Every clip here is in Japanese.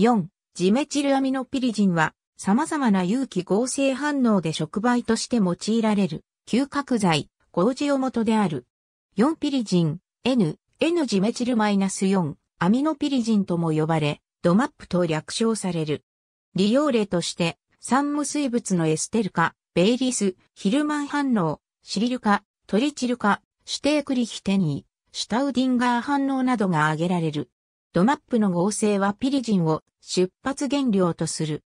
4、ジメチルアミノピリジンは、様々な有機合成反応で触媒として用いられる、嗅覚剤、麹を元である。4ピリジン、N、N ジメチルマイナス -4、アミノピリジンとも呼ばれ、ドマップと略称される。利用例として、酸無水物のエステル化、ベイリス、ヒルマン反応、シリル化、トリチル化、シュテークリヒテニー、シュタウディンガー反応などが挙げられる。ドマップの合成はピリジンを出発原料とする。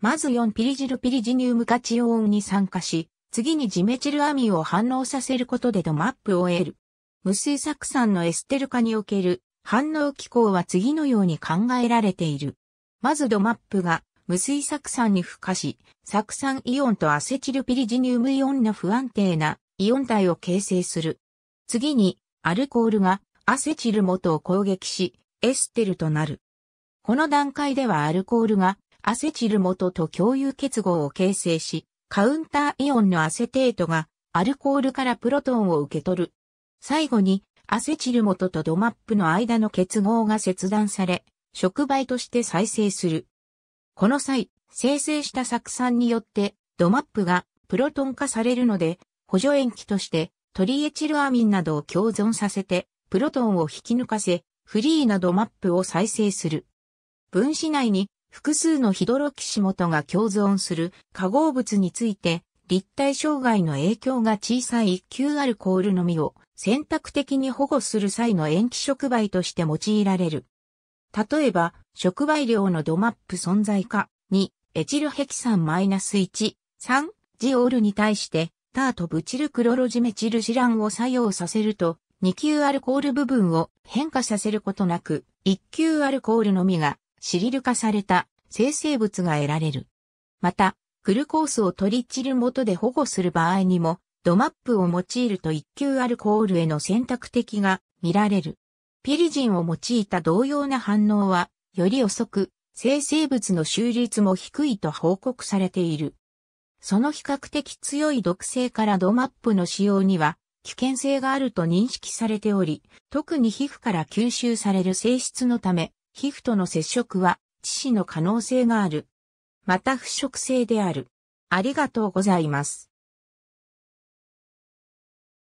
まず4ピリジルピリジニウムカチオーンに酸化し、次にジメチルアミを反応させることでドマップを得る。無水酢酸のエステル化における反応機構は次のように考えられている。まずドマップが無水酢酸に付加し、酢酸イオンとアセチルピリジニウムイオンの不安定なイオン体を形成する。次にアルコールがアセチル元を攻撃し、エステルとなる。この段階ではアルコールがアセチル元と共有結合を形成し、カウンターイオンのアセテートがアルコールからプロトンを受け取る。最後にアセチル元とドマップの間の結合が切断され、触媒として再生する。この際、生成した酢酸によってドマップがプロトン化されるので、補助塩基としてトリエチルアミンなどを共存させて、プロトンを引き抜かせ、フリーなどマップを再生する。分子内に複数のヒドロキシ元が共存する化合物について、立体障害の影響が小さい q アルコールのみを選択的に保護する際の塩基触媒として用いられる。例えば、触媒量のドマップ存在化2、エチルヘキサンマイナス -1、3、ジオールに対して、ターとブチルクロロジメチルシランを作用させると、2級アルコール部分を変化させることなく、1級アルコールのみがシリル化された生成物が得られる。また、グルコースをトリチル元で保護する場合にも、ドマップを用いると1級アルコールへの選択的が見られる。ピリジンを用いた同様な反応は、より遅く、生成物の収率も低いと報告されている。その比較的強い毒性からドマップの使用には危険性があると認識されており、特に皮膚から吸収される性質のため、皮膚との接触は致死の可能性がある。また腐食性である。ありがとうございます。